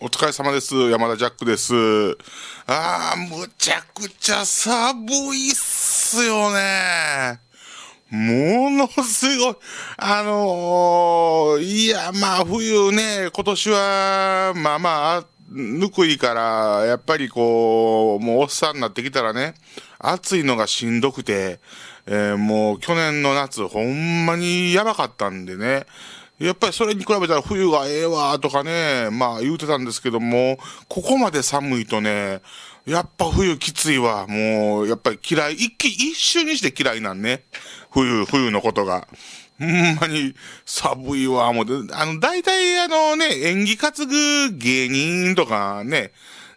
お疲れ様です。山田ジャックです。あー、むちゃくちゃ寒いっすよね。ものすごい。あのー、いや、まあ冬ね、今年は、まあまあ、ぬくいから、やっぱりこう、もうおっさんになってきたらね、暑いのがしんどくて、えー、もう去年の夏、ほんまにやばかったんでね、やっぱりそれに比べたら冬がええわとかね、まあ言うてたんですけども、ここまで寒いとね、やっぱ冬きついわ。もう、やっぱり嫌い。一気、一瞬にして嫌いなんね。冬、冬のことが。ほんまに寒いわ、もう。あの、大体あのね、演技担ぐ芸人とかね、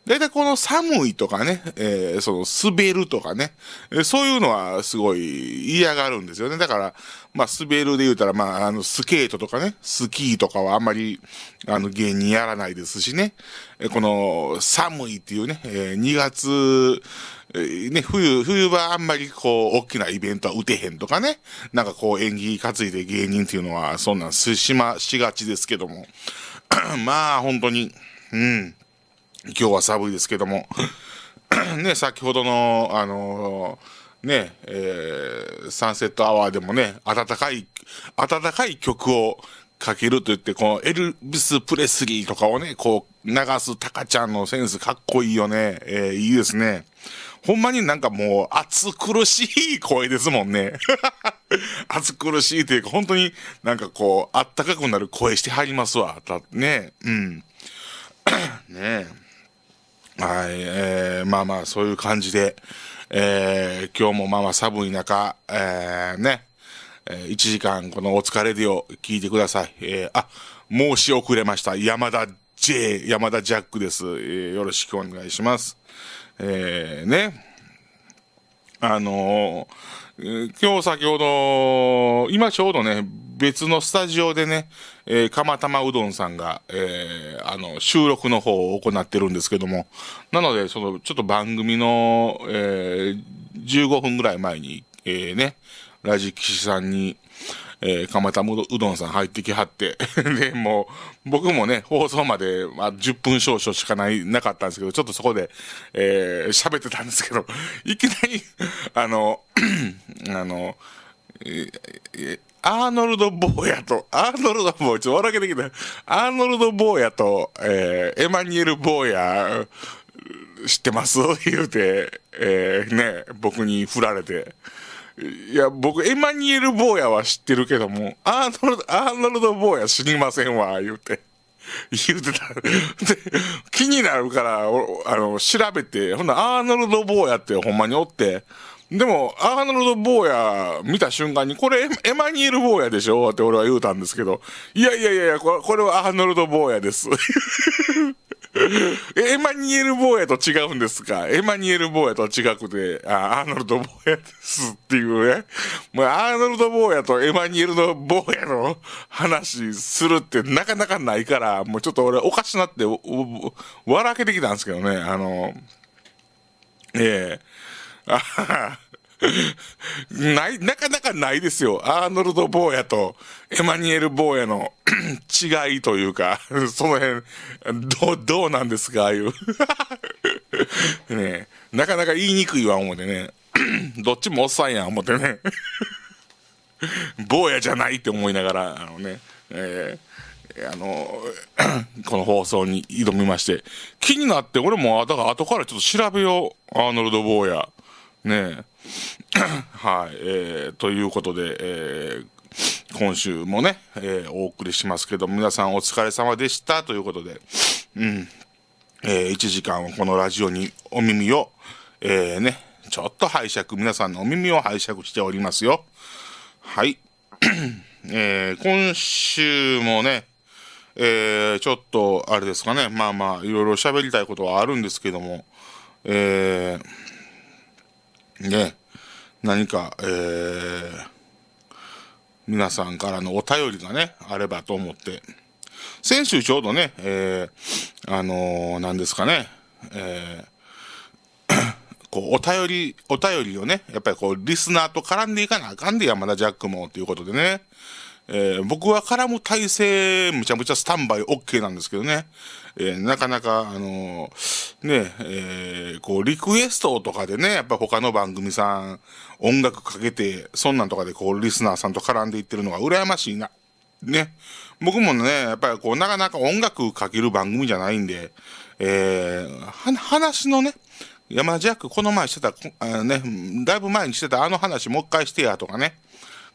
大体この寒いとかね、えー、その滑るとかね、えー、そういうのはすごい嫌がるんですよね。だから、まあ滑るで言うたら、まああのスケートとかね、スキーとかはあんまりあの芸人やらないですしね、えー、この寒いっていうね、えー、2月、ね、冬、冬はあんまりこう、大きなイベントは打てへんとかね。なんかこう、演技担いで芸人っていうのは、そんなんすしま、しがちですけども。まあ、本当に、うん。今日は寒いですけども ね、先ほどの、あのー、ね、えー、サンセットアワーでもね、暖かい、暖かい曲をかけると言って、このエルビス・プレスリーとかをね、こう、流すタカちゃんのセンスかっこいいよね。えー、いいですね。ほんまになんかもう、暑苦しい声ですもんね。暑苦しいというか、本当になんかこう、あったかくなる声してはりますわ。ね。うん。ねえ。はい、えー、まあまあ、そういう感じで、えー、今日もまあまあ寒い中、えー、ね、えー、1時間このお疲れでを聞いてください。えー、あ、申し遅れました。山田 J、山田ジャックです。えー、よろしくお願いします。えー、ね。あのー、今日先ほど、今ちょうどね、別のスタジオでね、えー、たまうどんさんが、えー、あの、収録の方を行ってるんですけども、なので、その、ちょっと番組の、えー、15分ぐらい前に、えー、ね、ラジキシさんに、えー、釜玉うどんさん入ってきはって で、もう、僕もね、放送まで、まあ、10分少々しかない、なかったんですけど、ちょっとそこで、えー、喋ってたんですけど、いきなりあの、あの、えアーノルド・ボーヤと、アーノルド・ボー、ヤ、ちょっと笑けてきた。アーノルド・ボーヤと、えー、エマニエル・ボーヤ、知ってます 言うて、えー、ね、僕に振られて。いや、僕、エマニュエル・坊やは知ってるけども、アーノルド、アーノルド・坊や知りませんわ、言うて。言うてた。で、気になるから、あの、調べて、ほんなアーノルド・坊やってほんまにおって、でも、アーノルド・坊や見た瞬間に、これエマニュエル・坊やでしょって俺は言うたんですけど、いやいやいやいや、これはアーノルド・坊やです。エマニエル・ボーヤと違うんですかエマニエル・ボーヤとは違くて、あアーノルド・ボーヤですっていうね。もうアーノルド・ボーヤとエマニエルの・ボーヤの話するってなかなかないから、もうちょっと俺おかしなって笑けてきたんですけどね。あの、ええー。あはは。ない、なかなかないですよ。アーノルド・ボーヤとエマニュエル・ボーヤの 違いというか、その辺、どう、どうなんですか、ああいう。ねなかなか言いにくいわ、思うてね。どっちもおっさんやん、思ってね。坊やじゃないって思いながら、あのね、えー、あの、この放送に挑みまして、気になって、俺も、だから後からちょっと調べよう。アーノルド・坊や。ねえ。はい、えー、ということで、えー、今週もね、えー、お送りしますけど、皆さんお疲れ様でしたということで、うん、えー、1時間はこのラジオにお耳を、えー、ね、ちょっと拝借、皆さんのお耳を拝借しておりますよ。はい。えー、今週もね、えー、ちょっと、あれですかね、まあまあ、いろいろ喋りたいことはあるんですけども、えー、ね、何か、えー、皆さんからのお便りがね、あればと思って、先週ちょうどね、えー、あのー、何ですかね、えー こう、お便り、お便りをね、やっぱりこう、リスナーと絡んでいかなあかんで、山田ジャックも、ということでね、えー、僕は絡む体制、むちゃむちゃスタンバイ OK なんですけどね、えー、なかなか、あのー、ね、えー、こう、リクエストとかでね、やっぱ他の番組さん、音楽かけて、そんなんとかでこう、リスナーさんと絡んでいってるのが羨ましいな。ね。僕もね、やっぱりこう、なかなか音楽かける番組じゃないんで、えー、話のね、山ジャックこの前してた、あね、だいぶ前にしてたあの話もう一回してやとかね。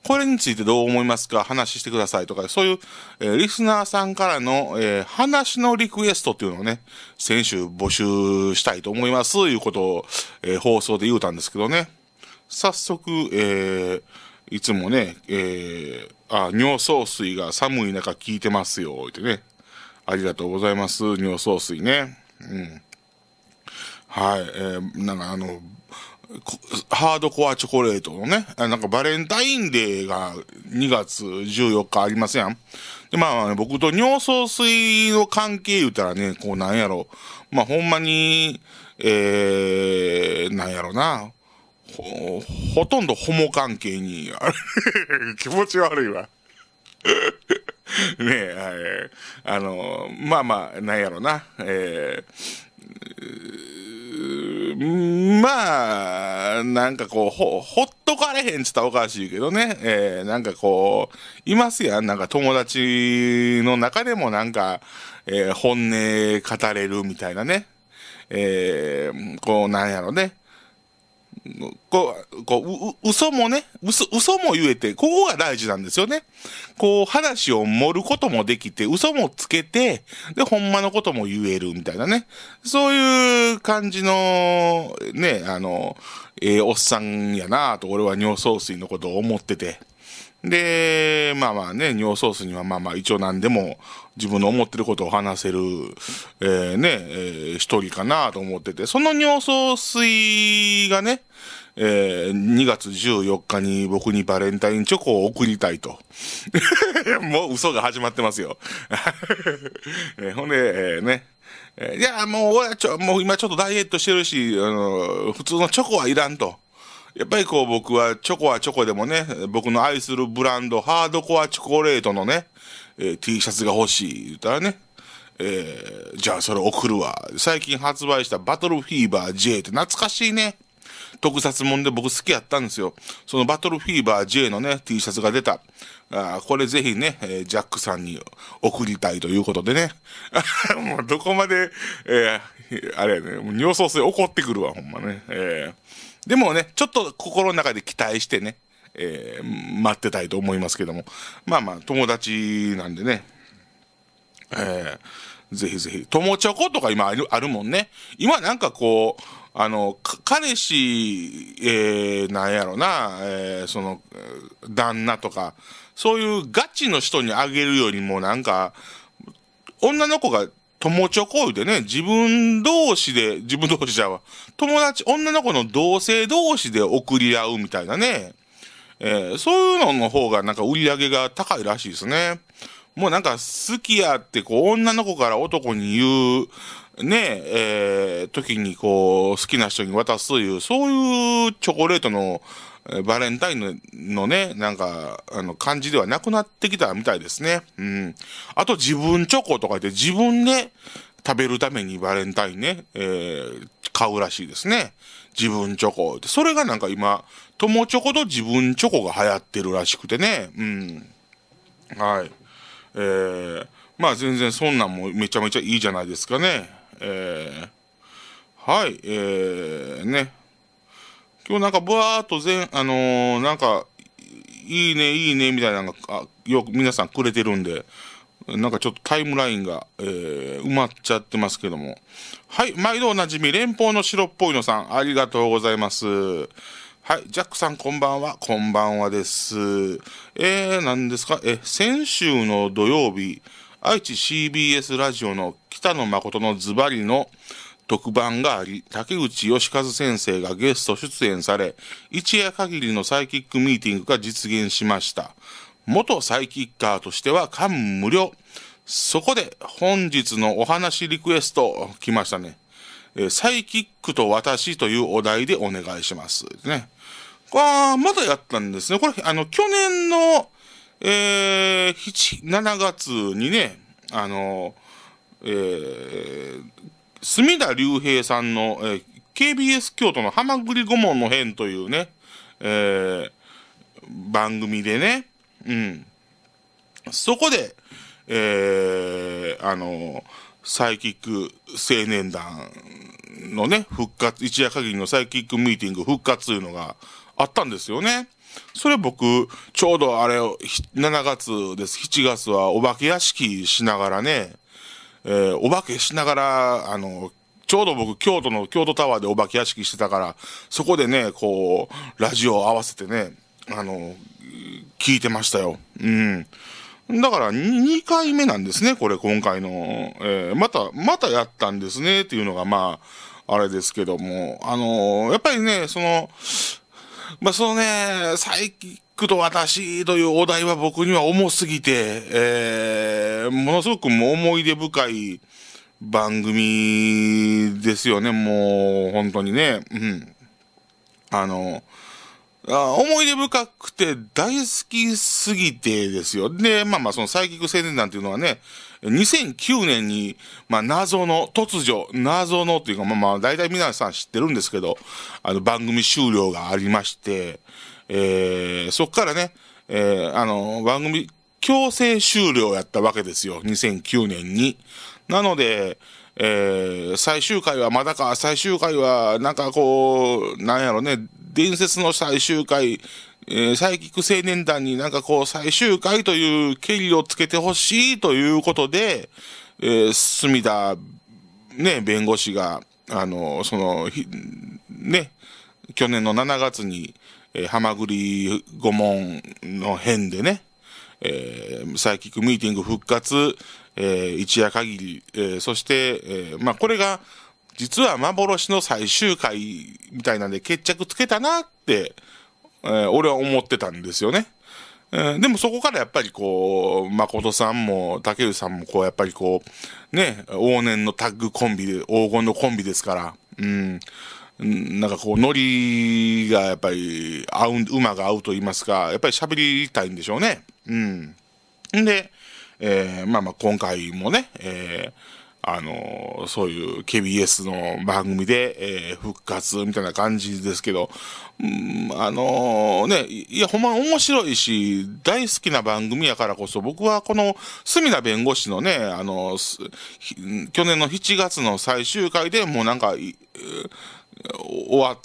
これについてどう思いますか話してくださいとか、そういう、えー、リスナーさんからの、えー、話のリクエストっていうのをね、先週募集したいと思います、いうことを、えー、放送で言うたんですけどね。早速、えいつもね、えあ、尿素水が寒い中効いてますよ、ってね。ありがとうございます、尿素水ね。うん。はい、えー、なんかあの、ハードコアチョコレートのね、なんかバレンタインデーが2月14日ありますやん。で、まあ、ね、僕と尿素水の関係言うたらね、こうなんやろ。まあ、ほんまに、えー、なんやろな。ほ、ほとんどホモ関係に、あ 気持ち悪いわ ねえ、はい、あの、まあまあ、なんやろな。えーまあ、なんかこう、ほ、ほっとかれへんちったらおかしいけどね、えー、なんかこう、いますやん、なんか友達の中でもなんか、えー、本音語れるみたいなね、えー、こう、なんやろね、こう、こう、う、嘘もね、嘘、嘘も言えて、ここが大事なんですよね。こう、話を盛ることもできて、嘘もつけて、で、ほんまのことも言えるみたいなね。そういう感じの、ね、あの、ええー、おっさんやなぁと、俺は尿総水のことを思ってて。で、まあまあね、尿ソースにはまあまあ一応何でも自分の思ってることを話せる、えー、ね、えー、一人かなと思ってて、その尿ソースがね、えー、2月14日に僕にバレンタインチョコを送りたいと。もう嘘が始まってますよ。えほんで、えー、ね。いや、もう、俺はちょ、もう今ちょっとダイエットしてるし、あの、普通のチョコはいらんと。やっぱりこう僕はチョコはチョコでもね、僕の愛するブランド、ハードコアチョコレートのね、えー、T シャツが欲しい言ったらね、えー、じゃあそれ送るわ。最近発売したバトルフィーバー J って懐かしいね。特撮もんで僕好きやったんですよ。そのバトルフィーバー J のね、T シャツが出た。あこれぜひね、えー、ジャックさんに送りたいということでね。もうどこまで、えー、あれやね、もう尿素水怒ってくるわ、ほんまね。えーでもね、ちょっと心の中で期待してね、えー、待ってたいと思いますけども。まあまあ、友達なんでね。えー、ぜひぜひ。友チョコとか今ある、あるもんね。今なんかこう、あの、彼氏、えー、なんやろな、えー、その、旦那とか、そういうガチの人にあげるよりもなんか、女の子が友チョコ言うてね、自分同士で、自分同士じゃわ。友達、女の子の同性同士で送り合うみたいなね。えー、そういうのの方がなんか売り上げが高いらしいですね。もうなんか好きやってこう女の子から男に言う、ね、えー、時にこう好きな人に渡すという、そういうチョコレートのバレンタインのね、なんか、あの、感じではなくなってきたみたいですね。うん。あと自分チョコとか言って自分で食べるためにバレンタインね、えー、買うらしいですね。自分チョコ。それがなんか今、友チョコと自分チョコが流行ってるらしくてね。うん。はい。えー、まあ全然そんなんもめちゃめちゃいいじゃないですかね。えー、はい、えー、ね。今日なんかブワーっと全、あのー、なんか、いいね、いいね、みたいなのが、よく皆さんくれてるんで、なんかちょっとタイムラインが、えー、埋まっちゃってますけども。はい、毎度おなじみ、連邦の白っぽいのさん、ありがとうございます。はい、ジャックさんこんばんは、こんばんはです。えー、んですか、え、先週の土曜日、愛知 CBS ラジオの北野誠のズバリの、特番があり、竹内義和先生がゲスト出演され、一夜限りのサイキックミーティングが実現しました。元サイキッカーとしては感無量。そこで本日のお話リクエスト来ましたね。えサイキックと私というお題でお願いします。ね。あまだやったんですね。これ、あの、去年の、えー、7月にね、あの、えー、隅田隆平さんの、えー、KBS 京都の「ハマグリ御門の編」というね、えー、番組でね、うん、そこで、えー、あのサイキック青年団のね、復活、一夜限りのサイキックミーティング復活というのがあったんですよね。それ僕、ちょうどあれ、7月です。7月はお化け屋敷しながらね、えー、お化けしながら、あの、ちょうど僕、京都の京都タワーでお化け屋敷してたから、そこでね、こう、ラジオを合わせてね、あの、聞いてましたよ。うん。だから2回目なんですね、これ今回の。えー、また、またやったんですね、っていうのがまあ、あれですけども。あのー、やっぱりね、その、まあそのね、最近、クと私というお題は僕には重すぎて、えー、ものすごく思い出深い番組ですよね、もう、本当にね。うん。あの、あ思い出深くて大好きすぎてですよ。で、まあまあ、そのサイキック青年団っていうのはね、2009年に、まあ、謎の、突如、謎のっていうか、まあまあ、大体皆さん知ってるんですけど、あの、番組終了がありまして、えー、そっからね、えー、あの、番組強制終了やったわけですよ。2009年に。なので、えー、最終回はまだか、最終回は、なんかこう、なんやろね、伝説の最終回、えー、サイキック青年団になんかこう、最終回という権利をつけてほしいということで、えー、隅田、ね、弁護士が、あの、その、ね、去年の7月に、えー、はまぐり御門の編でね、えー、サイキックミーティング復活、えー、一夜限り、えー、そして、えー、まあ、これが、実は幻の最終回みたいなんで決着つけたなって、えー、俺は思ってたんですよね。えー、でもそこからやっぱりこう、誠さんも竹内さんもこう、やっぱりこう、ね、往年のタッグコンビで、黄金のコンビですから、うん。なんかこう、ノリがやっぱり合う、馬が合うと言いますか、やっぱり喋りたいんでしょうね。うん。で、えー、まあまあ今回もね、えー、あのー、そういう KBS の番組で、えー、復活みたいな感じですけど、うん、あのー、ね、いや、ほんま面白いし、大好きな番組やからこそ、僕はこの、隅田弁護士のね、あの去年の7月の最終回でもうなんか、終わっ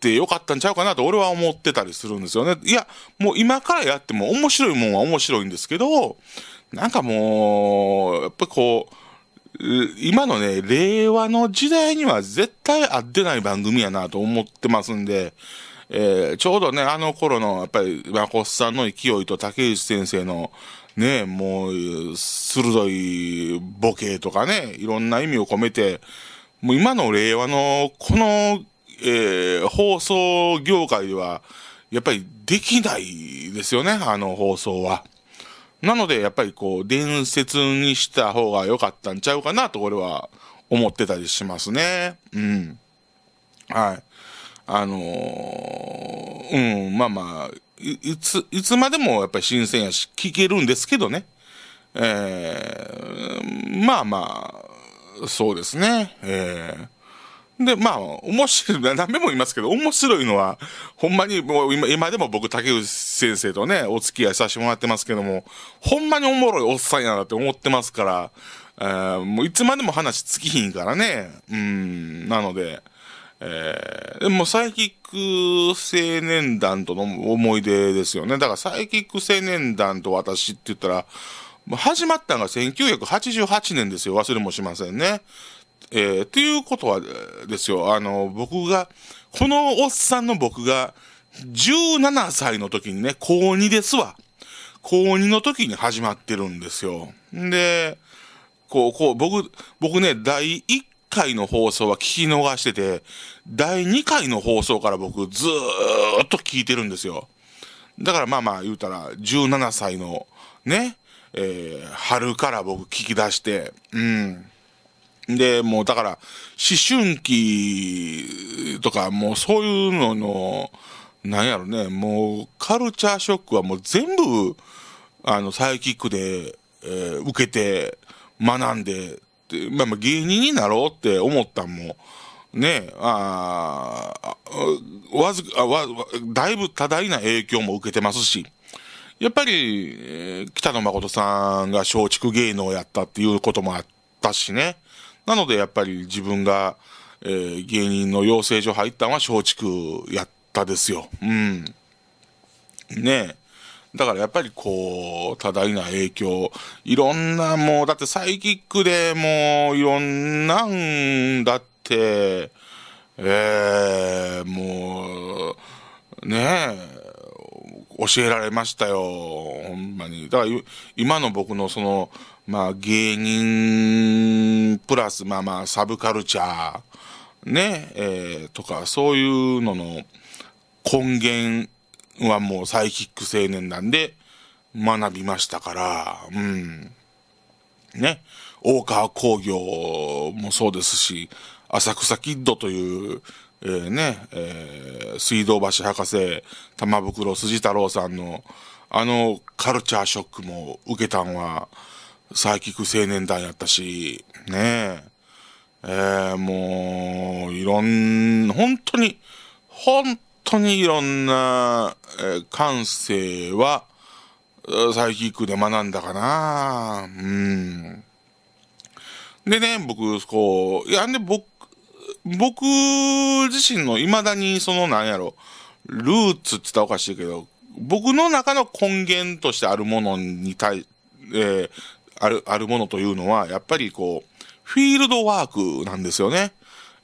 てよかったんちゃうかなと俺は思ってたりするんですよね。いや、もう今からやっても面白いもんは面白いんですけど、なんかもう、やっぱこう、今のね、令和の時代には絶対合ってない番組やなと思ってますんで、えー、ちょうどね、あの頃の、やっぱり、マコっさんの勢いと竹内先生の、ね、もう、鋭いボケとかね、いろんな意味を込めて、もう今の令和のこの、えー、放送業界では、やっぱりできないですよね、あの放送は。なので、やっぱりこう、伝説にした方が良かったんちゃうかなと、俺は思ってたりしますね。うん。はい。あのー、うん、まあまあ、いつ、いつまでもやっぱり新鮮やし、聞けるんですけどね。えー、まあまあ、そうですね。ええで、まあ、面白い、何べも言いますけど、面白いのは、ほんまに、もう今、今でも僕、竹内先生とね、お付き合いさせてもらってますけども、ほんまにおもろいおっさんやなって思ってますから、えー、もういつまでも話尽きひんからね、うん、なので、えー、でもサイキック青年団との思い出ですよね。だからサイキック青年団と私って言ったら、始まったのが1988年ですよ。忘れもしませんね。えー、ていうことはですよ、あの、僕が、このおっさんの僕が、17歳の時にね、高2ですわ。高2の時に始まってるんですよ。で、こう、こう、僕、僕ね、第1回の放送は聞き逃してて、第2回の放送から僕ずーっと聞いてるんですよ。だからまあまあ言うたら、17歳のね、えー、春から僕聞き出して、うん。で、もうだから、思春期とか、もうそういうのの、なんやろね、もうカルチャーショックはもう全部、あの、サイキックで、えー、受けて、学んで、まあまあ芸人になろうって思ったんも、ね、あわずか、わ、だいぶ多大な影響も受けてますし、やっぱり、北野誠さんが松竹芸能をやったっていうこともあったしね。なのでやっぱり自分が、えー、芸人の養成所入ったのは松竹やったですよ。うん。ねえ。だからやっぱりこう、多大な影響、いろんなもう、だってサイキックでもう、いろんなんだって、ええー、もう、ねえ、教えられましたよ。ほんまに。だから、今の僕のその、まあ芸人プラス、まあまあサブカルチャー、ね、えー、とか、そういうのの根源はもうサイキック青年なんで学びましたから、うん。ね、大川工業もそうですし、浅草キッドというえー、ね、えー、水道橋博士、玉袋筋太郎さんの、あの、カルチャーショックも受けたんは、サイキック青年団やったし、ねえ、えー、もう、いろん、本当に、本当にいろんな、えー、感性は、サイキックで学んだかな。うん。でね、僕、こう、いや、ね、僕僕自身の未だにそのなんやろ、ルーツって言ったらおかしいけど、僕の中の根源としてあるものに対、えー、ある、あるものというのは、やっぱりこう、フィールドワークなんですよね。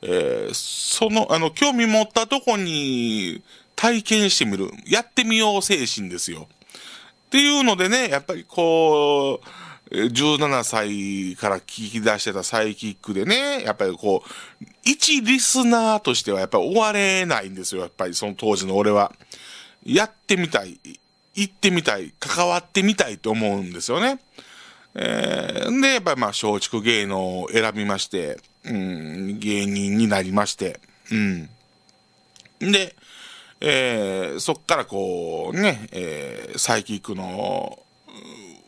えー、その、あの、興味持ったとこに体験してみる。やってみよう精神ですよ。っていうのでね、やっぱりこう、17歳から聞き出してたサイキックでね、やっぱりこう、一リスナーとしてはやっぱり終われないんですよ、やっぱりその当時の俺は。やってみたい、行ってみたい、関わってみたいと思うんですよね。えー、で、やっぱりまあ松竹芸能を選びまして、うん、芸人になりまして、うん。で、えー、そっからこうね、えー、サイキックの、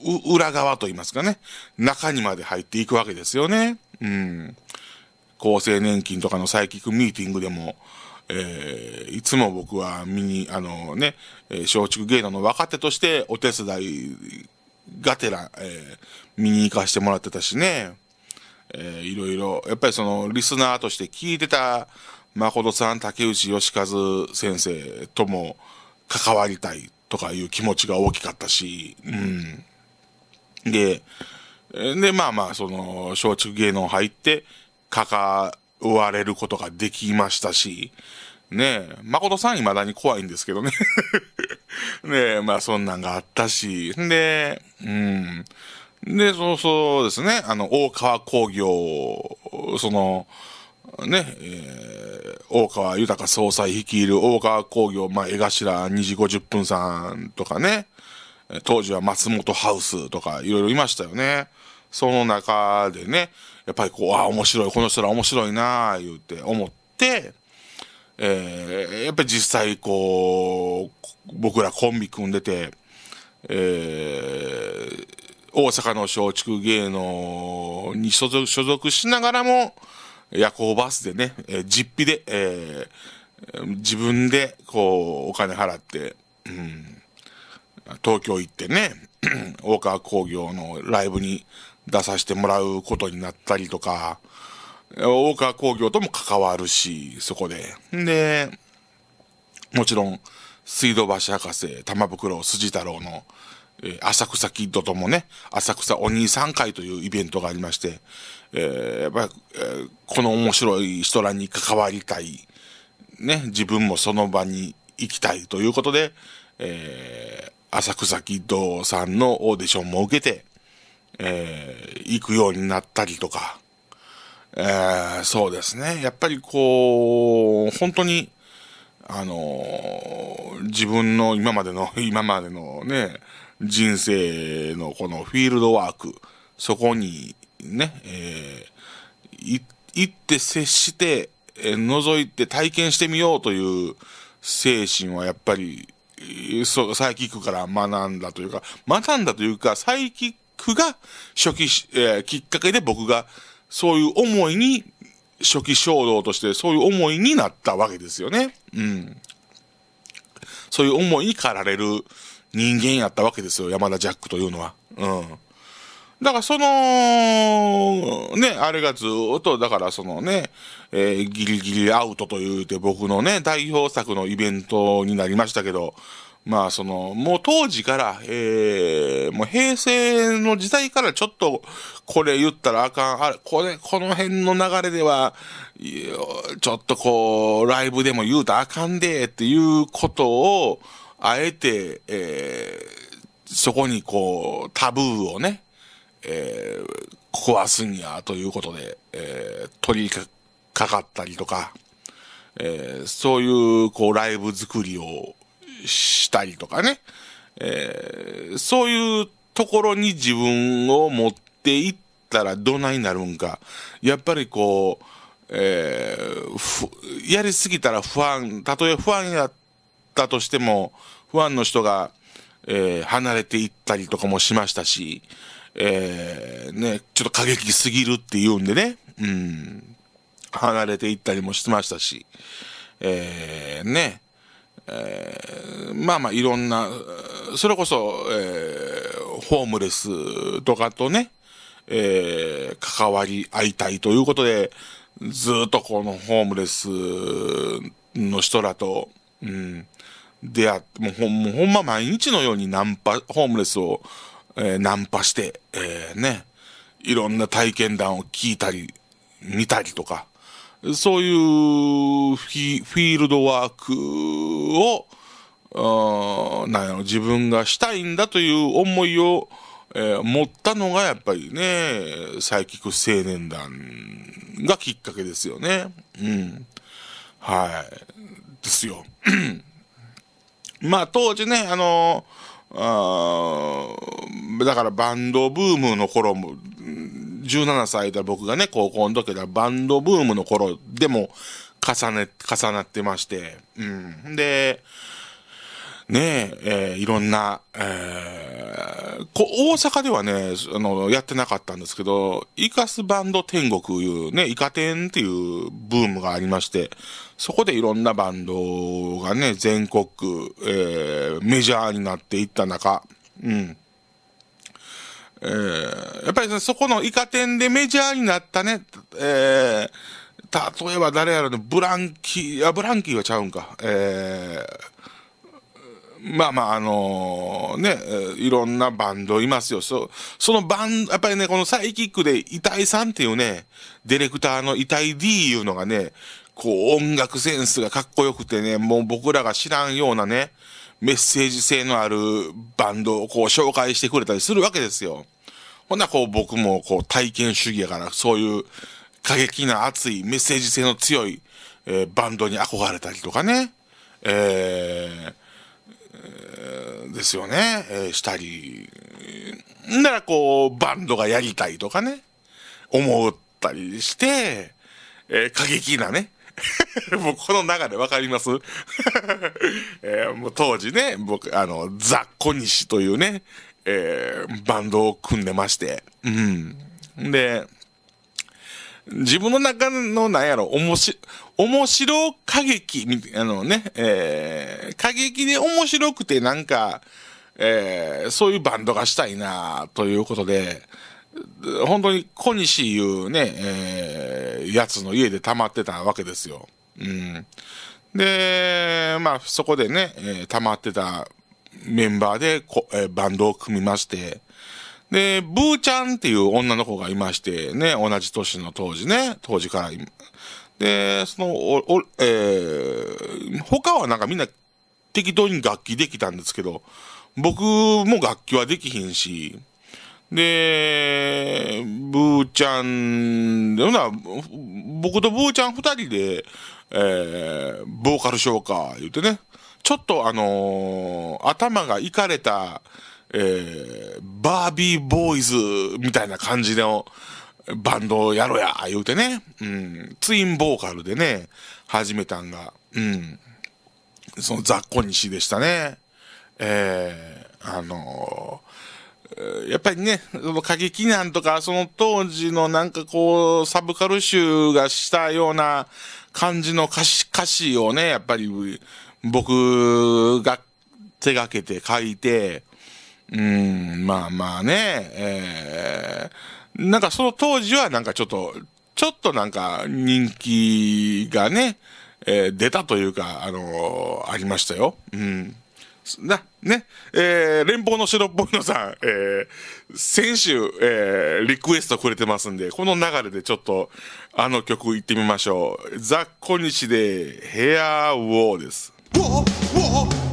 裏側と言いますかね、中にまで入っていくわけですよね。うん。厚生年金とかのサイキックミーティングでも、えー、いつも僕は見に、あのね、松竹芸能の若手としてお手伝いがてら、えー、見に行かしてもらってたしね、えー、いろいろ、やっぱりそのリスナーとして聞いてた誠さん、竹内義和先生とも関わりたいとかいう気持ちが大きかったし、うん。で、で、まあまあ、その、松竹芸能入って、関われることができましたし、ねえ、誠さん未だに怖いんですけどね ねえ、まあそんなんがあったし、で、うん。で、そうそうですね、あの、大川工業、その、ね、えー、大川豊総裁率いる大川工業、まあ、江頭2時50分さんとかね、当時は松本ハウスとかいろいろいましたよね。その中でね、やっぱりこう、ああ、面白い、この人ら面白いなあ、言うて思って、えー、やっぱり実際こう、僕らコンビ組んでて、えー、大阪の松竹芸能に所属所属しながらも、夜行バスでね、えー、実費で、えー、自分でこう、お金払って、うん東京行ってね、大川工業のライブに出させてもらうことになったりとか、大川工業とも関わるし、そこで。で、もちろん、水道橋博士、玉袋筋太郎の、え浅草キッドともね、浅草お兄さん会というイベントがありまして、えー、やっぱり、えー、この面白い人らに関わりたい、ね、自分もその場に行きたいということで、えー、浅草キッドさんのオーディションも受けて、えー、行くようになったりとか、えー、そうですね。やっぱりこう、本当に、あのー、自分の今までの、今までのね、人生のこのフィールドワーク、そこにね、えー、行って接して、えー、覗いて体験してみようという精神はやっぱりそう、サイキックから学んだというか、学んだというか、サイキックが初期、えー、きっかけで僕がそういう思いに、初期衝動としてそういう思いになったわけですよね。うん。そういう思いに駆られる人間やったわけですよ、山田ジャックというのは。うん。だからその、ね、あれがずっと、だからそのね、えー、ギリギリアウトというて僕のね、代表作のイベントになりましたけど、まあその、もう当時から、えー、もう平成の時代からちょっとこれ言ったらあかん、あれ、これ、この辺の流れでは、ちょっとこう、ライブでも言うたらあかんで、っていうことを、あえて、えー、そこにこう、タブーをね、えー、ここはすんや、ということで、えー、取りかかったりとか、えー、そういう、こう、ライブ作りをしたりとかね、えー、そういうところに自分を持っていったらどないなるんか、やっぱりこう、えー、やりすぎたら不安、たとえ不安やったとしても、不安の人が、えー、離れていったりとかもしましたし、えー、ね、ちょっと過激すぎるっていうんでね、うん、離れていったりもしてましたし、えー、ね、えー、まあまあいろんな、それこそ、えー、ホームレスとかとね、えー、関わり合いたいということで、ずっとこのホームレスの人らと、うん、出会って、もうほんま毎日のようにナンパ、ホームレスをえー、ナンパして、えー、ね、いろんな体験談を聞いたり、見たりとか、そういうフィールドワークを、なんやろ、自分がしたいんだという思いを、えー、持ったのがやっぱりね、サイキック青年団がきっかけですよね。うん。はい。ですよ。まあ当時ね、あのーあだからバンドブームの頃も、17歳だ僕がね、高校の時だバンドブームの頃でも重ね、重なってまして、うん。で、ねえ、えー、いろんな、えー、こ大阪ではね、あの、やってなかったんですけど、イカスバンド天国いうね、イカ天っていうブームがありまして、そこでいろんなバンドがね、全国、えー、メジャーになっていった中、うん。えー、やっぱり、ね、そこのイカ天でメジャーになったね、えー、例えば誰やらね、ブランキー、あ、ブランキーはちゃうんか、えー、まあまあ、あのー、ね、いろんなバンドいますよ。そそのバン、やっぱりね、このサイキックで遺体さんっていうね、ディレクターの遺体 D いうのがね、こう音楽センスがかっこよくてね、もう僕らが知らんようなね、メッセージ性のあるバンドをこう紹介してくれたりするわけですよ。ほんなこう僕もこう体験主義やから、そういう過激な熱いメッセージ性の強い、えー、バンドに憧れたりとかね。えーですよね、えー、したり、ならこう、バンドがやりたいとかね、思ったりして、えー、過激なね、もうこの流れわかります、えー、もう当時ね、僕、あの、ザ・コニシというね、えー、バンドを組んでまして、うん。で、自分の中の、なんやろ、おもし、面白過激、あのね、えー、過激で面白くてなんか、えー、そういうバンドがしたいな、ということで、本当に小西いうね、えー、やつの家で溜まってたわけですよ。うん。で、まあ、そこでね、えー、溜まってたメンバーでこ、えー、バンドを組みまして、で、ブーちゃんっていう女の子がいまして、ね、同じ年の当時ね、当時から。で、その、お、お、えー、他はなんかみんな適当に楽器できたんですけど、僕も楽器はできひんし、で、ブーちゃん、でな、僕とブーちゃん二人で、えー、ボーカルしようか、言うてね。ちょっとあのー、頭がいかれた、えー、バービーボーイズみたいな感じのバンドをやろうや、言うてね。うん。ツインボーカルでね、始めたんが。うん。その雑魚西でしたね。えー、あのー、やっぱりね、その過激なんとか、その当時のなんかこう、サブカル集がしたような感じの歌詞、歌詞をね、やっぱり僕が手がけて書いて、うん、まあまあね、えー、なんかその当時はなんかちょっと、ちょっとなんか人気がね、えー、出たというか、あのー、ありましたよ。うん。な、ね、えー、連邦の白っぽいのさん、えー、先週、えー、リクエストくれてますんで、この流れでちょっと、あの曲行ってみましょう。ザ・コニシで、ヘアウォーです。ウォーウォー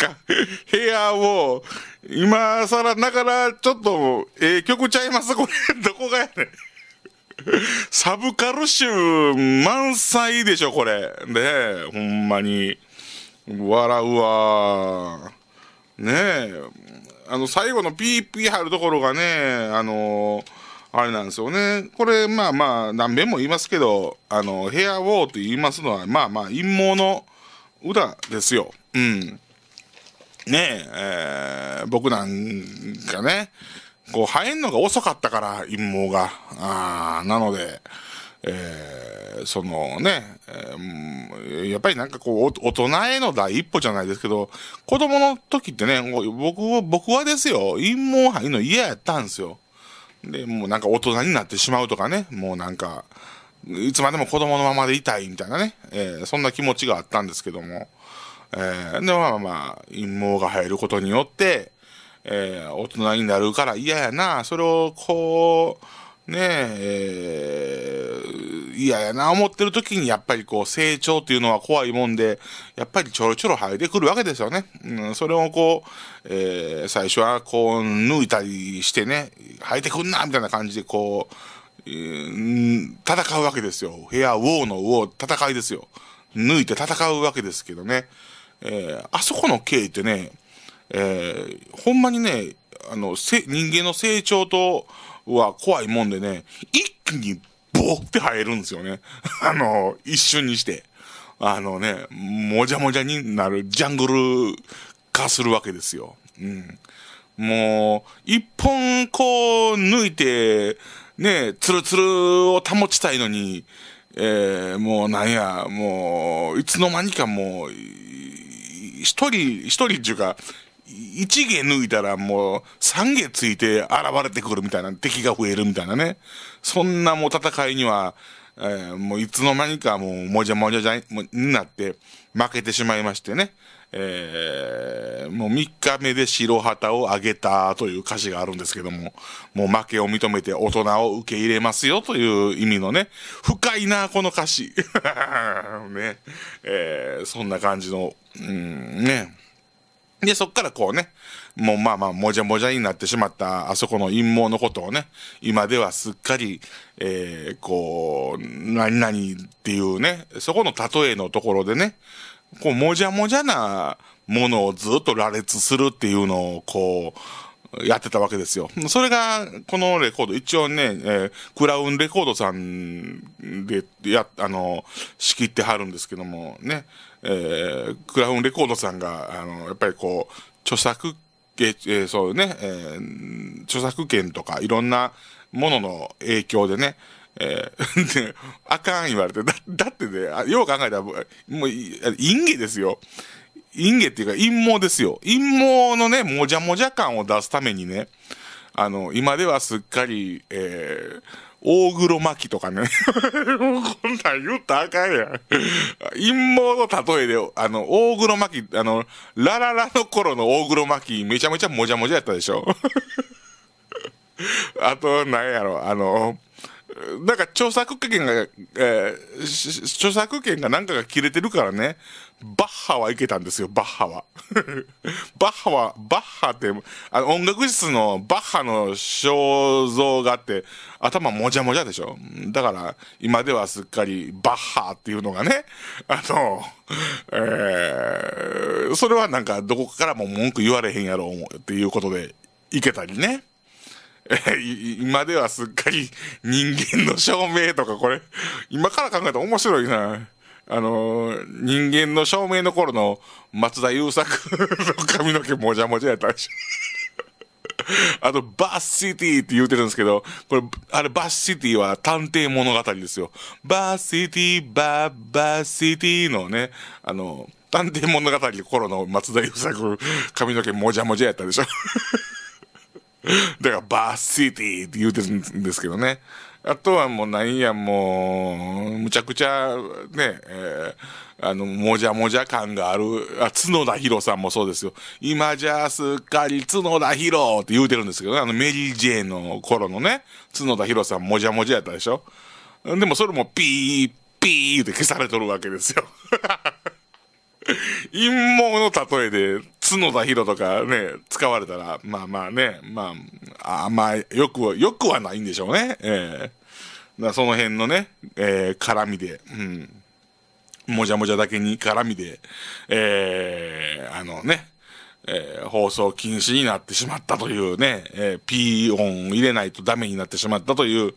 か、部屋を、今更ながら、ちょっと、ええ曲ちゃいますこれ、どこがやねん。サブカル集満載でしょ、これ。ねほんまに。笑うわ。ねえ。あの、最後のピーピー貼るところがね、あのあれなんですよね。これ、まあまあ、何べんも言いますけど、あの、ヘアウォーと言いますのは、まあまあ、陰謀の歌ですよ。うん。ねえ、えー、僕なんかね、こう生えんのが遅かったから、陰謀が。あなので、えー、そのね、えー、やっぱりなんかこう、大人への第一歩じゃないですけど、子供の時ってね、僕は、僕はですよ、陰謀入るの嫌やったんですよ。で、もうなんか大人になってしまうとかね、もうなんか、いつまでも子供のままでいたいみたいなね、えー、そんな気持ちがあったんですけども、えー、で、まあまあ、陰謀が入ることによって、えー、大人になるから嫌やな、それをこう、ねえ、嫌、えー、やな思ってる時にやっぱりこう成長っていうのは怖いもんで、やっぱりちょろちょろ生えてくるわけですよね。うん、それをこう、えー、最初はこう抜いたりしてね、生えてくんなみたいな感じでこう、えー、戦うわけですよ。ヘアウォーのウォー、戦いですよ。抜いて戦うわけですけどね。えー、あそこの経緯ってね、えー、ほんまにね、あの、人間の成長とは怖いもんでね、一気にボーって生えるんですよね。あの、一瞬にして。あのね、もじゃもじゃになるジャングル化するわけですよ。うん。もう、一本こう抜いて、ね、ツルツルを保ちたいのに、えー、もうなんや、もう、いつの間にかもう、一人、一人っていうか、一芸抜いたらもう三芸ついて現れてくるみたいな、敵が増えるみたいなね。そんなもう戦いには、えー、もういつの間にかもうもじゃもじゃじゃになって負けてしまいましてね。えー、もう3日目で白旗をあげたという歌詞があるんですけども、もう負けを認めて大人を受け入れますよという意味のね、深いな、この歌詞。ね、えー、そんな感じの、うん、ね。で、そっからこうね、もうまあまあ、もじゃもじゃになってしまった、あそこの陰謀のことをね、今ではすっかり、えー、こう、何々っていうね、そこの例えのところでね、こう、もじゃもじゃなものをずっと羅列するっていうのを、こう、やってたわけですよ。それが、このレコード、一応ね、えー、クラウンレコードさんで、や、あの、仕切ってはるんですけども、ね、えー、クラウンレコードさんが、あの、やっぱりこう、著作、えー、そうね、えー、著作権とかいろんなものの影響でね、えー、で、あかん言われて、だ、だってね、よう考えたら、もう、陰毛ですよ。陰毛っていうか陰毛ですよ。陰毛のね、もじゃもじゃ感を出すためにね、あの、今ではすっかり、えー、大黒摩季とかね。こんなん言ったらあかんやん。陰謀の例えで、あの、大黒摩季、あの、ラララの頃の大黒摩季、めちゃめちゃもじゃもじゃやったでしょ。あと、なんやろ、あの、なんか著作権が、えー、著作権がなんかが切れてるからね、バッハはいけたんですよ、バッハは。バッハは、バッハって、あの音楽室のバッハの肖像画って頭もじゃもじゃでしょだから今ではすっかりバッハっていうのがね、あの、えー、それはなんかどこからも文句言われへんやろうっていうことでいけたりね。今ではすっかり人間の証明とかこれ、今から考えたら面白いな。あのー、人間の証明の頃の松田優作の髪の毛もじゃもじゃやったし。あと、バースシティって言うてるんですけど、これ、あれ、バースシティは探偵物語ですよ。バースシティ、バー、バースシティのね、あの、探偵物語頃の松田優作、髪の毛もじゃもじゃやったでしょ。だからバーシティって言うてるんですけどね。あとはもうなんや、もう、むちゃくちゃ、ね、えー、あの、もじゃもじゃ感がある、あ、角田博さんもそうですよ。今じゃすっかり角田博って言うてるんですけどね、あのメリー・ジェイの頃のね、角田博さんもじゃもじゃやったでしょ。でもそれもピー、ピーって消されとるわけですよ。陰謀の例えで角田博とかね、使われたら、まあまあね、まあ、あまあ、よくは、よくはないんでしょうね。ええー、その辺のね、えー、絡みで、うん。もじゃもじゃだけに絡みで、えー、あのね、えー、放送禁止になってしまったというね、えー、P 音入れないとダメになってしまったという、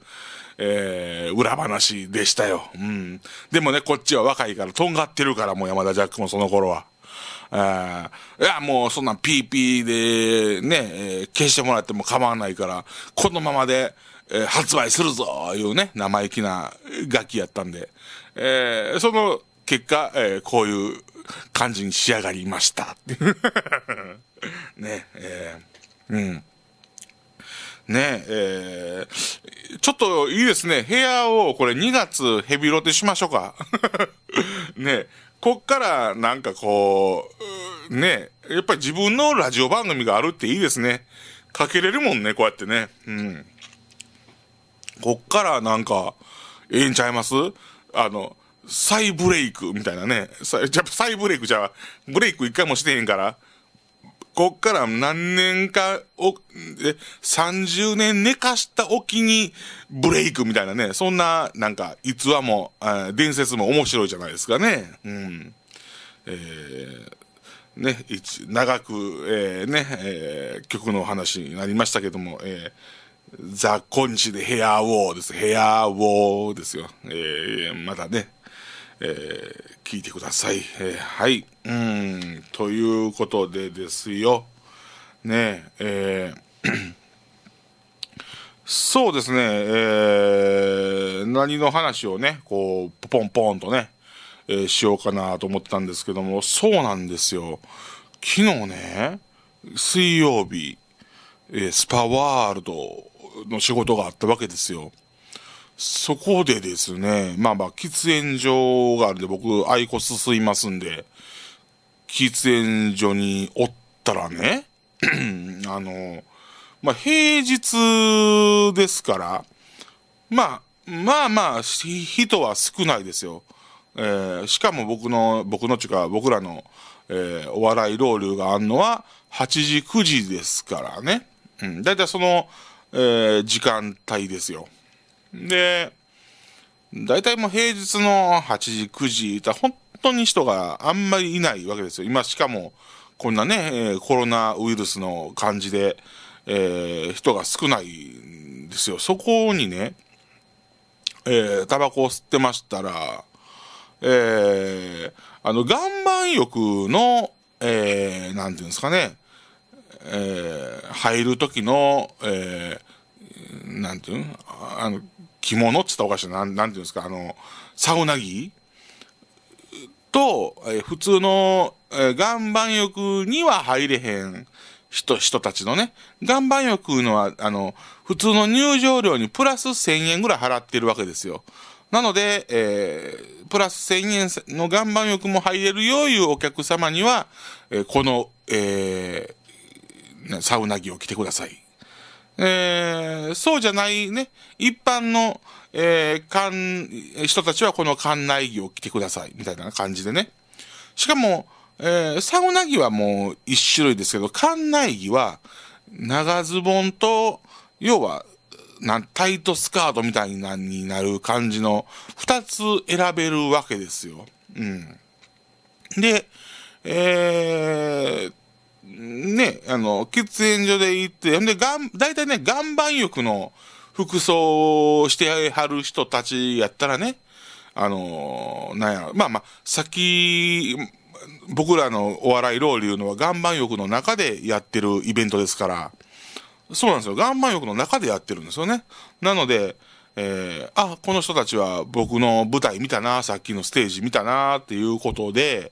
えー、裏話でしたよ。うん。でもね、こっちは若いから、とんがってるから、もう山田ジャックもその頃は。あいや、もうそんなん PP でね、え消してもらっても構わないから、このままで、え発売するぞいうね、生意気な楽器やったんで、えー、その結果、えー、こういう感じに仕上がりました。ね、えー、うん。ねえ、えー、ちょっといいですね。部屋をこれ2月ヘビロテしましょうか。ねこっからなんかこう、ね、やっぱり自分のラジオ番組があるっていいですね。かけれるもんね、こうやってね。うん。こっからなんか、ええんちゃいますあの、再ブレイクみたいなね。やっぱ再ブレイクじゃ、ブレイク一回もしてへんから。こっから何年か、お、え、30年寝かした沖にブレイクみたいなね、そんな、なんか、逸話も、伝説も面白いじゃないですかね。うん。えー、ね、長く、えー、ね、えー、曲の話になりましたけども、えー、ザ・コンチでヘアウォーです。ヘアウォーですよ。えー、またね、えー、聞いてください。えー、はい。うん、ということでですよ。ねえ、えー そうですね、えー、何の話をね、こう、ポンポンとね、えー、しようかなと思ったんですけども、そうなんですよ。昨日ね、水曜日、えー、スパワールドの仕事があったわけですよ。そこでですね、まあまあ、喫煙所があるんで、僕、アイコス吸いますんで、喫煙所におったらね、あの、まあ、平日ですから、まあ、まあまあ、人は少ないですよ。えー、しかも僕の、僕のちいうか、僕らの、えー、お笑いロールがあるのは、8時、9時ですからね。うん、だいたいその、えー、時間帯ですよ。で、大体もう平日の8時、9時だ、本当に人があんまりいないわけですよ。今、しかも、こんなね、えコロナウイルスの感じで、えー、人が少ないんですよ。そこにね、えー、タバコを吸ってましたら、えー、あの、岩盤浴の、えー、なんていうんですかね、えー、入る時の、えー、なんていうんあの、着物っつったらおかしいな、なんていうんですか、あの、サウナ着と、えー、普通の、えー、岩盤浴には入れへん人、人たちのね、岩盤浴のは、あの、普通の入場料にプラス1000円ぐらい払ってるわけですよ。なので、えー、プラス1000円の岩盤浴も入れるよいうお客様には、えー、この、えー、サウナ着を着てください。えー、そうじゃないね、一般の、えー、人たちはこの館内着を着てください、みたいな感じでね。しかも、えー、サウナ着はもう一種類ですけど、館内着は長ズボンと、要は、なタイトスカートみたいになる感じの二つ選べるわけですよ。うん。で、えー、ね、あの、喫煙所で行って、んで、がん、大体ね、岩盤浴の服装をしてはる人たちやったらね、あの、なんやまあまあ、先、僕らのお笑いロウリュうのは岩盤浴の中でやってるイベントですから、そうなんですよ。岩盤浴の中でやってるんですよね。なので、えー、あ、この人たちは僕の舞台見たな、さっきのステージ見たな、っていうことで、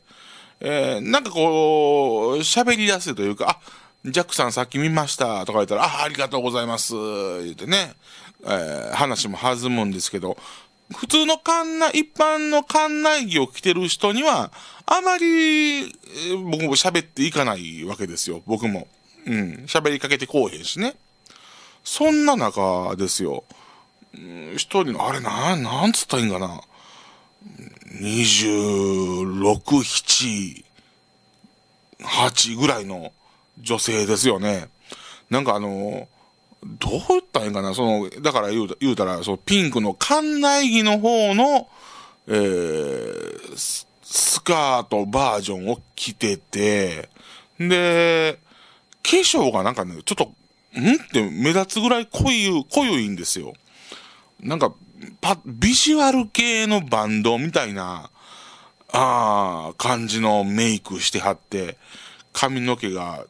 えー、なんかこう、喋り出すというか、あ、ジャックさんさっき見ましたとか言ったら、あ、ありがとうございます、言ってね、えー、話も弾むんですけど、普通の館内、一般の館内着を着てる人には、あまり、僕も喋っていかないわけですよ、僕も。うん、喋りかけてこうへんしね。そんな中ですよ、うん、一人の、あれな、なんつったらいいんかな。26、7、8ぐらいの女性ですよね。なんかあの、どう言ったらいいかな、その、だから言う言うたら、そのピンクの館内着の方の、えー、スカートバージョンを着てて、で、化粧がなんかね、ちょっと、んって目立つぐらい濃い、濃いんですよ。なんか、パビジュアル系のバンドみたいな、ああ、感じのメイクしてはって、髪の毛が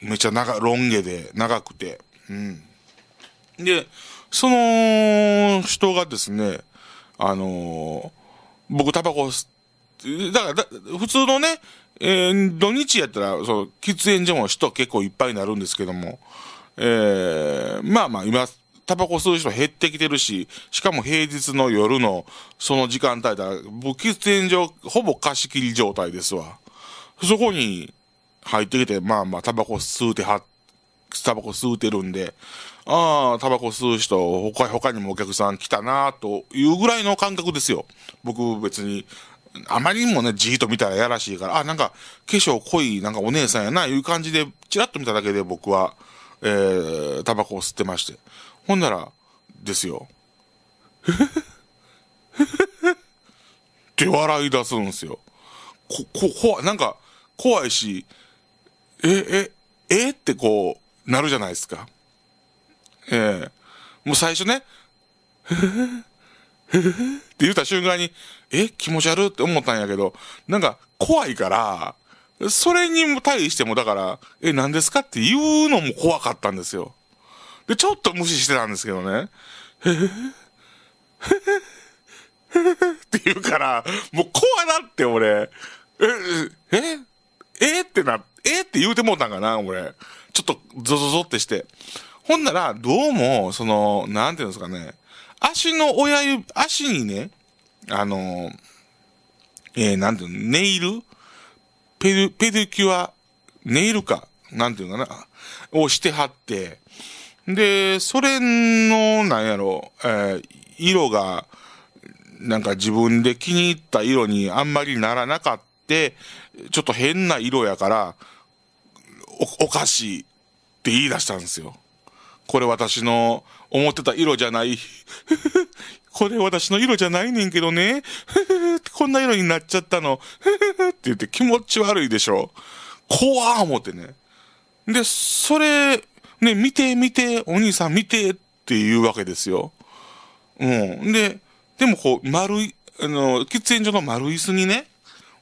めちゃ長、ロン毛で長くて、うん。で、その人がですね、あのー、僕タバコ、だから、普通のね、えー、土日やったら、そう、喫煙所も人結構いっぱいになるんですけども、えー、まあまあ、今、タバコ吸う人減ってきてるし、しかも平日の夜のその時間帯だ、無喫煙所、ほぼ貸し切り状態ですわ。そこに入ってきて、まあまあ、タバコ吸うてはタバコ吸うてるんで、ああ、タバコ吸う人、他、他にもお客さん来たな、というぐらいの感覚ですよ。僕、別に、あまりにもね、じーっと見たらやらしいから、あ、なんか、化粧濃い、なんかお姉さんやな、いう感じで、ちらっと見ただけで僕は、えー、タバコを吸ってまして。ほんなら、ですよ。っ て笑い出すんですよ。こ、こ、怖なんか、怖いし、え、え、えってこう、なるじゃないですか。ええー、もう最初ね、って言った瞬間に、え、気持ち悪って思ったんやけど、なんか怖いから、それにも対してもだから、え、何ですかって言うのも怖かったんですよ。で、ちょっと無視してたんですけどね。へへへへへって言うから、もう怖なって、俺。え、え、えってな、えって言うてもうたんかな、俺。ちょっとゾゾゾってして。ほんなら、どうも、その、なんていうんですかね。足の親指、足にね、あの、えー、なんていうの、ネイルペル、ペルキュア、ネイルか、なんていうのかな、をしてはって、で、それの、なんやろ、えー、色が、なんか自分で気に入った色にあんまりならなかった、ちょっと変な色やから、お、おかしいって言い出したんですよ。これ私の思ってた色じゃない。これ私の色じゃないねんけどね。こんな色になっちゃったの。って言って気持ち悪いでしょ。怖ー思ってね。で、それ、ね、見て見て、お兄さん見てっていうわけですよ。うん。で、でもこう、丸い、あの、喫煙所の丸椅子にね、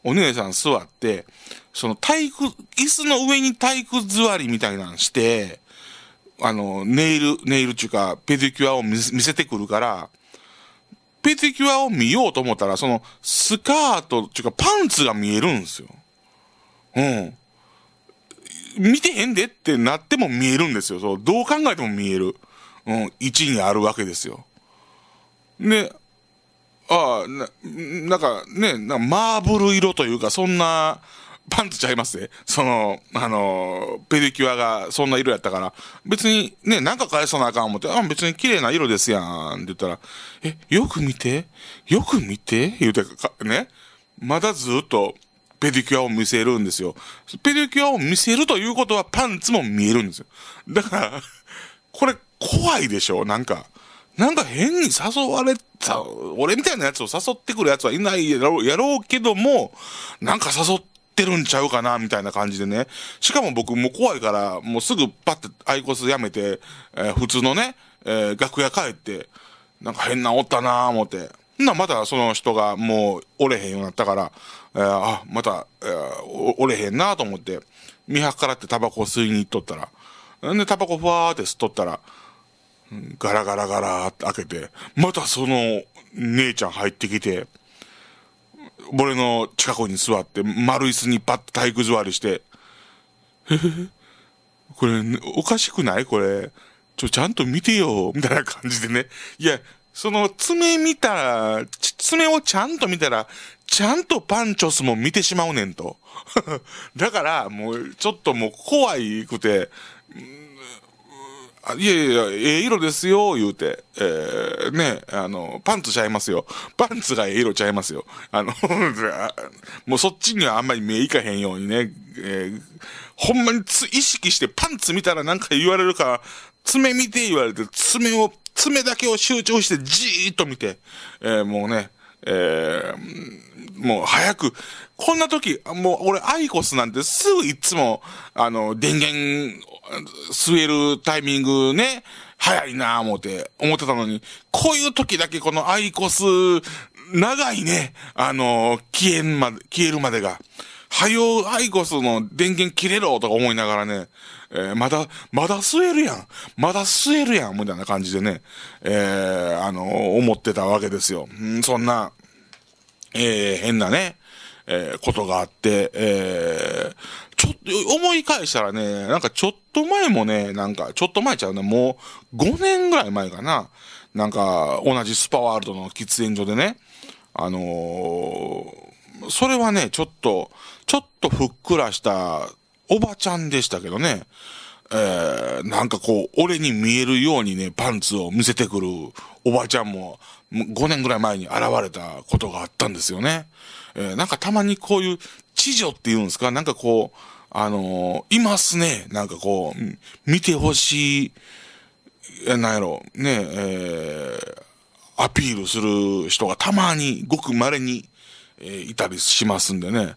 お姉さん座って、その体育、椅子の上に体育座りみたいなんして、あの、ネイル、ネイルっていうか、ペディキュアを見せてくるから、ペディキュアを見ようと思ったら、その、スカートっていうか、パンツが見えるんですよ。うん。見てへんでってなっても見えるんですよ。そう、どう考えても見える。うん、位置にあるわけですよ。で、ああ、な、なんかね、なマーブル色というか、そんな、パンツちゃいますね。その、あの、ペディキュアがそんな色やったから、別にね、なんか返さなあかん思って、あ、別に綺麗な色ですやん、って言ったら、え、よく見て、よく見て、言うてか、ね、まだずっと、ペディキュアを見せるんですよ。ペディキュアを見せるということはパンツも見えるんですよ。だから、これ怖いでしょなんか。なんか変に誘われた、俺みたいなやつを誘ってくるやつはいないやろうやろうけども、なんか誘ってるんちゃうかな、みたいな感じでね。しかも僕もう怖いから、もうすぐパッてアイコスやめて、えー、普通のね、えー、楽屋帰って、なんか変なおったなぁ思って。なまたその人がもう折れへんようになったから、えー、あまた、えー、れへんなと思って見計らってタバコを吸いに行っとったらんでタバコふわーって吸っとったらガラガラガラって開けてまたその姉ちゃん入ってきて俺の近くに座って丸椅子にパッと体育座りして「へへこれおかしくないこれちょちゃんと見てよ」みたいな感じでねいやその爪見たら、爪をちゃんと見たら、ちゃんとパンチョスも見てしまうねんと。だから、もう、ちょっともう怖いくて、いやいや、ええ色ですよ、言うて。えー、ね、あの、パンツちゃいますよ。パンツがええ色ちゃいますよ。あの もうそっちにはあんまり目いかへんようにね、えー、ほんまに意識してパンツ見たらなんか言われるか爪見て言われて、爪を、爪だけを集中してじーっと見て、えー、もうね、えー、もう早く、こんな時、もう俺アイコスなんてすぐいつも、あの、電源、吸えるタイミングね、早いなぁ思って、思ってたのに、こういう時だけこのアイコス、長いね、あの、消えんまで、消えるまでが。はよ、アイコスの電源切れろとか思いながらね、えー、まだ、まだ吸えるやん。まだ吸えるやん。みたいな感じでね、えー、あの、思ってたわけですよ。んそんな、えー、変なね、えー、ことがあって、えー、ちょっと、思い返したらね、なんかちょっと前もね、なんか、ちょっと前ちゃうね、もう5年ぐらい前かな。なんか、同じスパワールドの喫煙所でね、あのー、それはね、ちょっと、ちょっとふっくらしたおばちゃんでしたけどね。えー、なんかこう、俺に見えるようにね、パンツを見せてくるおばちゃんも、5年ぐらい前に現れたことがあったんですよね。えー、なんかたまにこういう、知女っていうんですか、なんかこう、あのー、いますね。なんかこう、見てほしい、なんやろ、ね、えー、アピールする人がたまに、ごく稀に、えー、いたりしますんでね。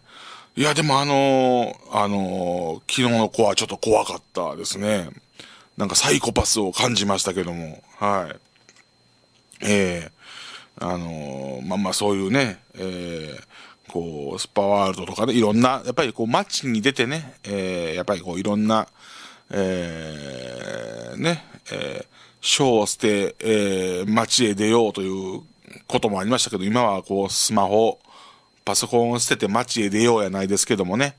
いや、でもあのー、あのー、昨日の子はちょっと怖かったですね。なんかサイコパスを感じましたけども、はい。ええー、あのまあまあそういうね、ええこう、スパワールドとかでいろんな、やっぱりこう、街に出てね、ええやっぱりこう、いろんな、ええね、ええーを捨て、ええ街へ出ようということもありましたけど、今はこう、スマホ、パソコンを捨てて街へ出ようやないですけどもね、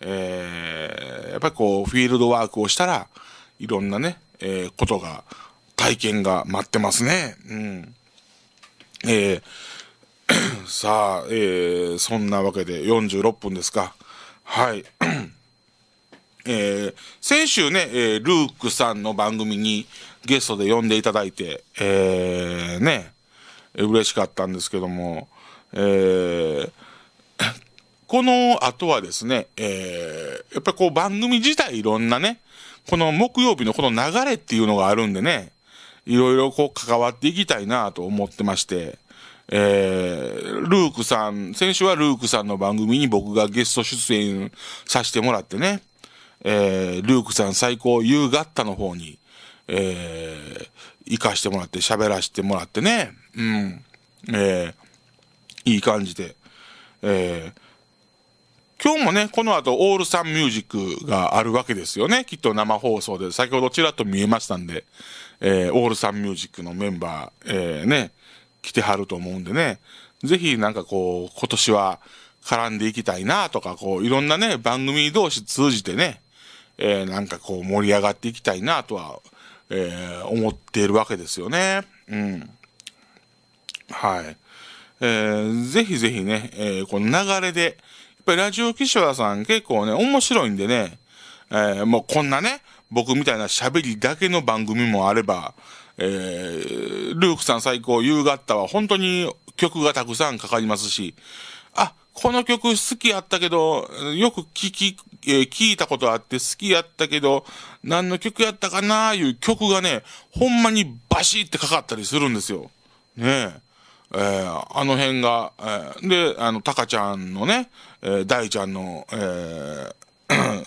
えー、やっぱりこう、フィールドワークをしたら、いろんなね、えー、ことが、体験が待ってますね。うん。えー、さあ、えー、そんなわけで46分ですか。はい。えー、先週ね、えー、ルークさんの番組にゲストで呼んでいただいて、えー、ね、嬉しかったんですけども、えー、この後はですね、えー、やっぱりこう番組自体いろんなね、この木曜日のこの流れっていうのがあるんでね、いろいろこう関わっていきたいなと思ってまして、えー、ルークさん、先週はルークさんの番組に僕がゲスト出演させてもらってね、えー、ルークさん最高優ガッタの方に、えー、行かしてもらって喋らせてもらってね、うん、えー、いい感じで。えー、今日もね、この後、オールサンミュージックがあるわけですよね。きっと生放送で、先ほどちらっと見えましたんで、えー、オールサンミュージックのメンバー、えー、ね、来てはると思うんでね、ぜひなんかこう、今年は絡んでいきたいなとか、こう、いろんなね、番組同士通じてね、えー、なんかこう、盛り上がっていきたいなとは、えー、思っているわけですよね。うん。はい。えー、ぜひぜひね、えー、この流れで、やっぱりラジオ岸和田さん結構ね、面白いんでね、えー、もうこんなね、僕みたいな喋りだけの番組もあれば、えー、ルークさん最高、夕方は本当に曲がたくさんかかりますし、あ、この曲好きやったけど、よく聞き、えー、聞いたことあって好きやったけど、何の曲やったかなーいう曲がね、ほんまにバシーってかかったりするんですよ。ねえ。えー、あの辺が、えー、で、あの、タカちゃんのね、えー、大ちゃんの、えー、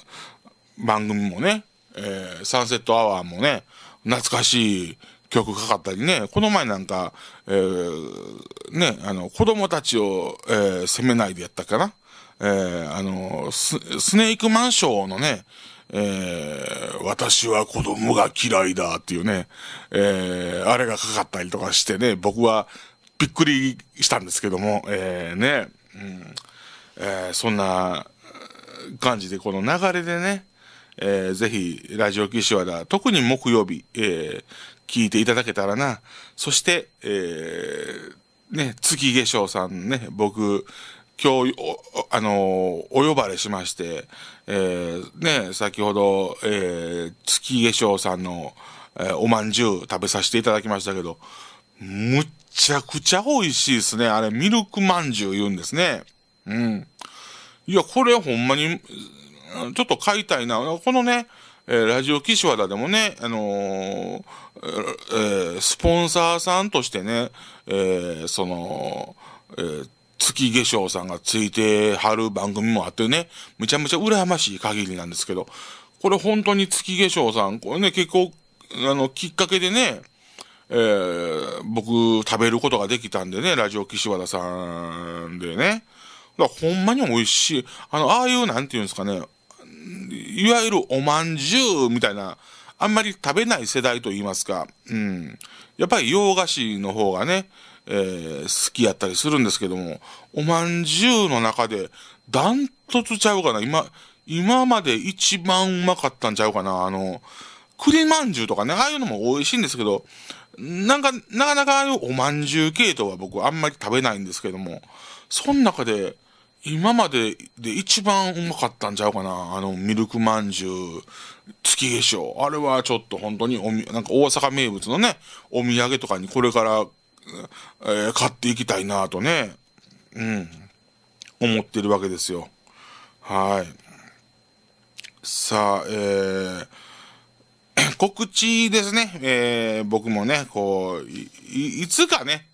番組もね、えー、サンセットアワーもね、懐かしい曲かかったりね、この前なんか、えー、ね、あの、子供たちを、えー、責めないでやったかな。えー、あのス、スネークマンションのね、えー、私は子供が嫌いだっていうね、えー、あれがかかったりとかしてね、僕はびっくりしたんですけども、えー、ね、うんえー、そんな感じで、この流れでね、えー、ぜひ、ラジオ岸和田、特に木曜日、えー、聞いていただけたらな。そして、えー、ね、月化粧さんね、僕、今日、あのー、お呼ばれしまして、えー、ね、先ほど、えー、月化粧さんの、えー、おまんじゅう食べさせていただきましたけど、むっちゃくちゃ美味しいですね。あれ、ミルクまんじゅう言うんですね。うん。いや、これほんまに、ちょっと買いたいな。このね、えー、ラジオ岸和田でもね、あのー、えー、スポンサーさんとしてね、えー、その、えー、月化粧さんがついてはる番組もあってね、むちゃむちゃ羨ましい限りなんですけど、これ本当に月化粧さん、これね、結構、あの、きっかけでね、えー、僕食べることができたんでね、ラジオ岸和田さんでね。だほんまに美味しい。あの、ああいう、なんていうんですかね、いわゆるおまんじゅうみたいな、あんまり食べない世代と言いますか、うん。やっぱり洋菓子の方がね、えー、好きやったりするんですけども、おまんじゅうの中で、ダントツちゃうかな。今、今まで一番うまかったんちゃうかな。あの、栗まんじゅうとかね、ああいうのも美味しいんですけど、なんか、なかなかおまんじゅう系統は僕あんまり食べないんですけども、その中で、今までで一番うまかったんちゃうかなあの、ミルクまんじゅう、月化粧。あれはちょっと本当におみ、なんか大阪名物のね、お土産とかにこれから、えー、買っていきたいなとね、うん、思ってるわけですよ。はい。さあ、えー、告知ですね。えー、僕もね、こう、い、いつかね、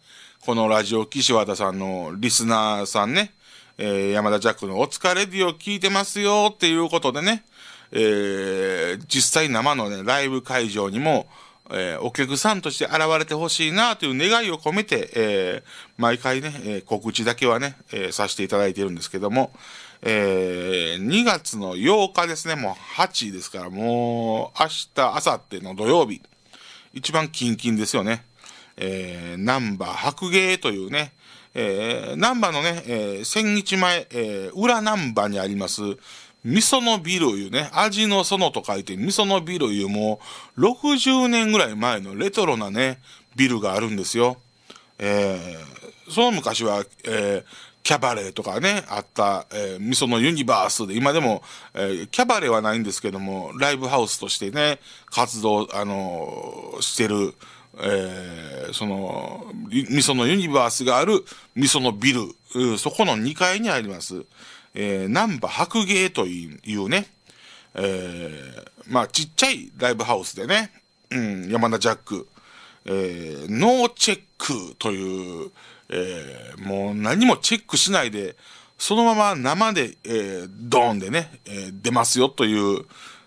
このラジオ岸和田さんのリスナーさんね、えー、山田ジャックのお疲れディオ聞いてますよっていうことでね、えー、実際生のね、ライブ会場にも、えー、お客さんとして現れてほしいなという願いを込めて、えー、毎回ね、えー、告知だけはね、えー、させていただいてるんですけども、えー、2月の8日ですね、もう8位ですから、もう明日、明後日の土曜日、一番キンキンですよね。えー、バー白芸というね、えー、バーのね、えー、千日前、えー、裏バーにあります、味噌のビルいうね、味の園と書いて味噌のビルいうもう60年ぐらい前のレトロなね、ビルがあるんですよ。えー、その昔は、えー、キャバレーとかね、あった、えー、みそのユニバースで、今でも、えー、キャバレーはないんですけども、ライブハウスとしてね、活動、あのー、してる、えー、その、みそのユニバースがある、みそのビル、そこの2階にあります、えー、南波白芸というね、えー、まあ、ちっちゃいライブハウスでね、うん、山田ジャック、えー、ノーチェック、クという、えー、もう何もチェックしないで、そのまま生で、えー、ドーンでね、えー、出ますよという、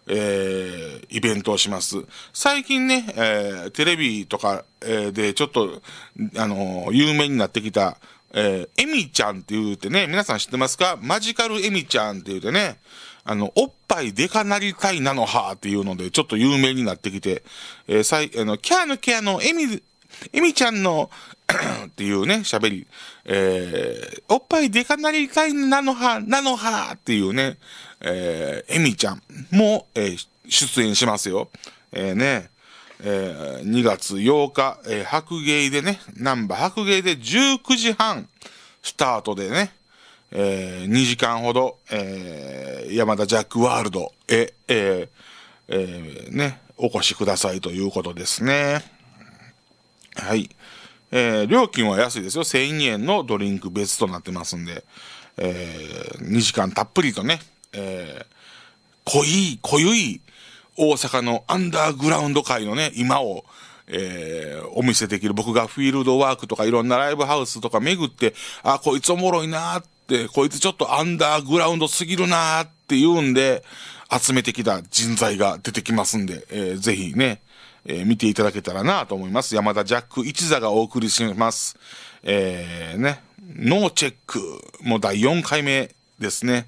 えー、イベントをします。最近ね、えー、テレビとか、えー、でちょっと、あのー、有名になってきた、えー、エミちゃんって言うてね、皆さん知ってますかマジカルエミちゃんって言うてね、あの、おっぱいでかなりたいなのはっていうので、ちょっと有名になってきて、えー、あの、キャーのキャーのエミ、エミちゃんの っていうね、喋り、えー、おっぱいでかなりたいなのは、なのはっていうね、えー、エミちゃんも、えー、出演しますよ。えー、ね、えー、2月8日、えー、白芸でね、バ波白芸で19時半スタートでね、えー、2時間ほど、えー、山田ジャックワールドへ、えー、えー、ね、お越しくださいということですね。はい。えー、料金は安いですよ。1000円のドリンク別となってますんで、えー、2時間たっぷりとね、えー、濃い、濃ゆい大阪のアンダーグラウンド界のね、今を、えー、お見せできる。僕がフィールドワークとかいろんなライブハウスとか巡って、あ、こいつおもろいなーって、こいつちょっとアンダーグラウンドすぎるなーって言うんで、集めてきた人材が出てきますんで、えー、ぜひね、えー、見ていただけたらなと思います。山田ジャック一座がお送りします。えー、ね、ノーチェックも第4回目ですね。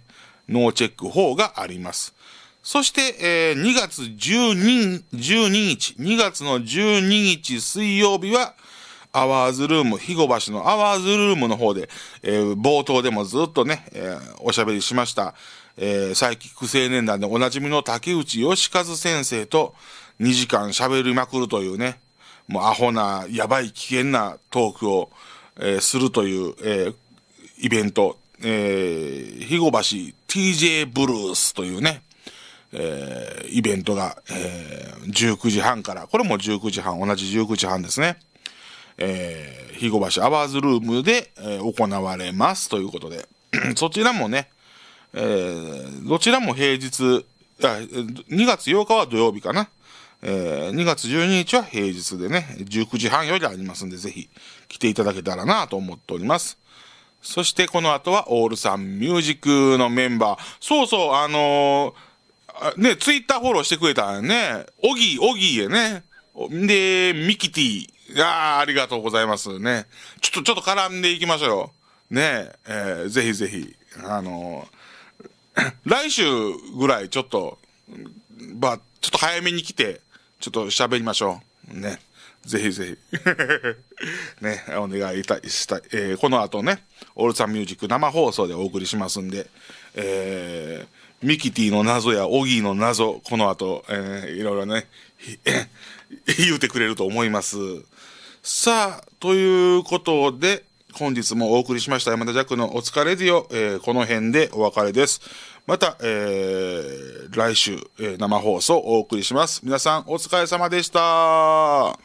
ノーチェック4があります。そして、えー、2月12、12日、2月の12日水曜日は、アワーズルーム、肥後橋のアワーズルームの方で、えー、冒頭でもずっとね、えー、おしゃべりしました、えー、サイキック青年団でおなじみの竹内義和先生と、2時間喋りまくるというね、もうアホな、やばい、危険なトークを、えー、するという、えー、イベント、えー、ひごし TJ ブルースというね、えー、イベントが、えー、19時半から、これも19時半、同じ19時半ですね。えー、ひごしアワーズルームで、えー、行われますということで、そちらもね、えー、どちらも平日2月8日は土曜日かな。えー、2月12日は平日でね、19時半よりありますんで、ぜひ来ていただけたらなと思っております。そしてこの後はオールさんミュージックのメンバー。そうそう、あのー、ね、ツイッターフォローしてくれたね。オギー、オギーへね。で、ミキティ。ああ、ありがとうございますね。ちょっと、ちょっと絡んでいきましょうよ。ねえー、ぜひぜひ、あのー、来週ぐらいちょっと、ば、ちょっと早めに来て、ちょっと喋りましょう。ね。ぜひぜひ ね、お願いいたしたい。えー、この後ね、オールサンミュージック生放送でお送りしますんで、えー、ミキティの謎やオギーの謎、この後、えー、いろいろね、言うてくれると思います。さあ、ということで、本日もお送りしました山田ジャックのお疲れディオ、えー、この辺でお別れです。また、えー、来週、えー、生放送をお送りします。皆さんお疲れ様でした。